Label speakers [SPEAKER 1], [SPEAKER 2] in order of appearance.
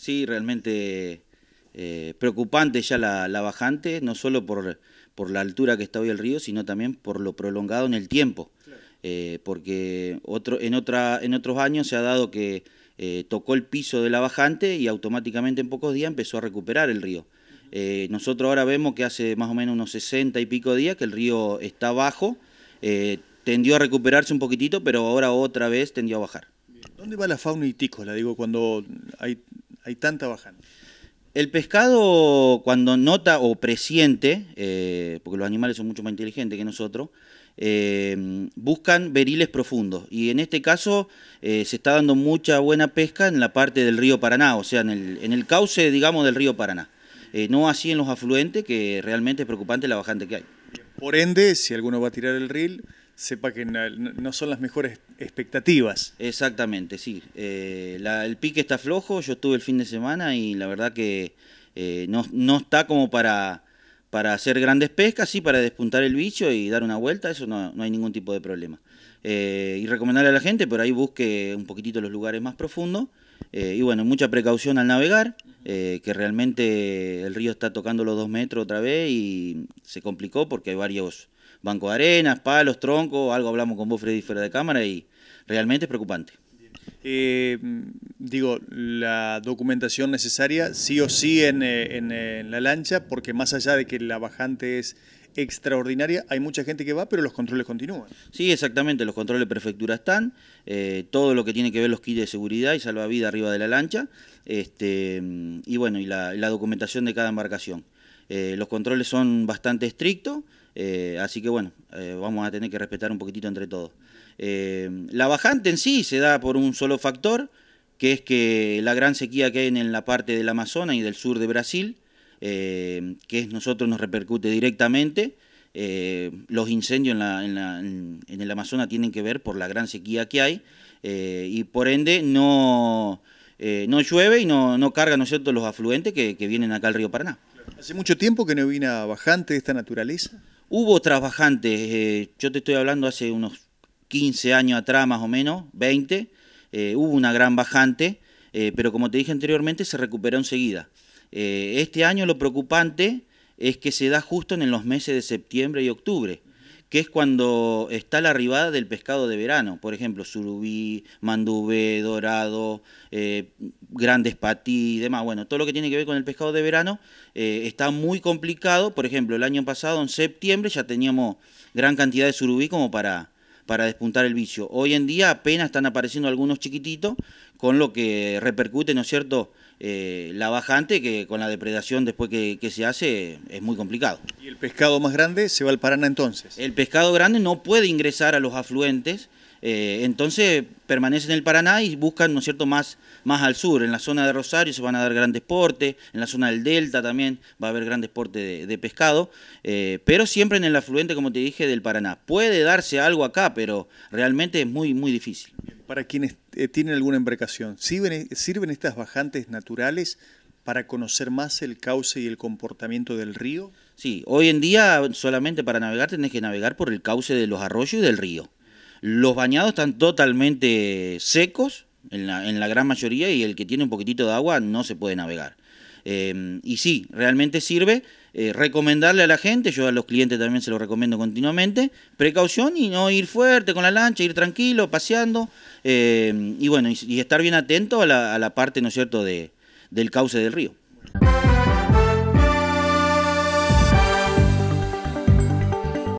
[SPEAKER 1] sí, realmente eh, preocupante ya la, bajante, no solo por, por la altura que está hoy el río, sino también por lo prolongado en el tiempo. Eh, porque otro, en, otra, en otros años se ha dado que eh, tocó el piso de la bajante y automáticamente en pocos días empezó a recuperar el río. nosotros ahora vemos que hace más o menos unos 60 y pico días que el río está bajo, tendió a recuperarse un poquitito, pero ahora otra vez tendió a bajar.
[SPEAKER 2] ¿Dónde va la fauna y ticos? La digo, cuando hay
[SPEAKER 1] hay tanta bajante. El pescado, cuando nota o presiente, eh, porque los animales son mucho más inteligentes que nosotros, eh, buscan beriles profundos. Y en este caso eh, se está dando mucha buena pesca en la parte del río Paraná, o sea, en el, cauce, digamos, del río Paraná. no así en los afluentes, que realmente es preocupante la
[SPEAKER 2] bajante que hay. Por ende, si alguno va a tirar el reel, sepa que no, son las mejores expectativas. Exactamente, sí. Eh, el pique está flojo, yo estuve el fin de
[SPEAKER 1] semana y la verdad que eh, no, está como para, para hacer grandes pescas, sí, para despuntar el bicho y dar una vuelta, eso no, hay ningún tipo de problema. Eh, y recomendarle a la gente, por ahí busque un poquitito los lugares más profundos. y bueno, mucha precaución al navegar, que realmente el río está tocando los dos metros otra vez y se complicó porque hay varios banco de arenas, palos, troncos, algo hablamos con vos Freddy fuera de cámara y realmente es preocupante.
[SPEAKER 2] Eh, digo, la documentación necesaria sí o sí eh, eh, en, la lancha, porque más allá de que la bajante es extraordinaria, hay mucha gente que va, pero los controles continúan.
[SPEAKER 1] Sí, exactamente, los controles de prefectura están, todo lo que tiene que ver los kits de seguridad y salvavidas arriba de la lancha, este, y bueno, y la, la documentación de cada embarcación. Eh, los controles son bastante estrictos, eh, así que bueno, eh, vamos a tener que respetar un poquitito entre todos. la bajante en sí se da por un solo factor, que es que la gran sequía que hay en la parte del Amazonas y del sur de Brasil, que es nosotros nos repercute directamente. los incendios en, el Amazonas tienen que ver por la gran sequía que hay y por ende no, no llueve y no, no cargan los afluentes que vienen acá al río Paraná.
[SPEAKER 2] ¿Hace mucho tiempo que no vino una bajante de esta
[SPEAKER 1] naturaleza? Hubo otras bajantes, eh, yo te estoy hablando hace unos 15 años atrás más o menos, 20, eh, hubo una gran bajante, eh, pero como te dije anteriormente, se recuperó enseguida. este año lo preocupante es que se da justo en los meses de septiembre y octubre que es cuando está la arribada del pescado de verano, por ejemplo, surubí, manduve, dorado, eh, grandes patí y demás. Bueno, todo lo que tiene que ver con el pescado de verano eh, está muy complicado. Por ejemplo, el año pasado, en septiembre, ya teníamos gran cantidad de surubí como para para despuntar el vicio. Hoy en día apenas están apareciendo algunos chiquititos, con lo que repercute, ¿no es cierto?, eh, la bajante, que con la depredación después que, que, se hace es muy complicado. ¿Y el pescado más grande se va al Paraná entonces? El pescado grande no puede ingresar a los afluentes eh, entonces permanecen en el Paraná y buscan, ¿no cierto?, más, más al sur. En la zona de Rosario se van a dar grandes portes, en la zona del Delta también va a haber grandes portes de, pescado, eh, pero siempre en el afluente, como te dije, del Paraná. Puede darse algo acá, pero realmente es muy,
[SPEAKER 2] muy difícil. Para quienes eh, tienen alguna embarcación, ¿sirven, ¿sirven estas bajantes naturales para conocer más el cauce y el comportamiento del río? Sí, hoy en día
[SPEAKER 1] solamente para navegar tenés que navegar por el cauce de los arroyos y del río. Los bañados están totalmente secos, en la, gran mayoría, y el que tiene un poquitito de agua no se puede navegar. Em, y sí, realmente sirve eh, recomendarle a la gente, yo a los clientes también se lo recomiendo continuamente, precaución y no ir fuerte con la lancha, ir tranquilo, paseando, em, y bueno, y, estar bien atento a la, parte, ¿no es cierto?, de, del cauce del río.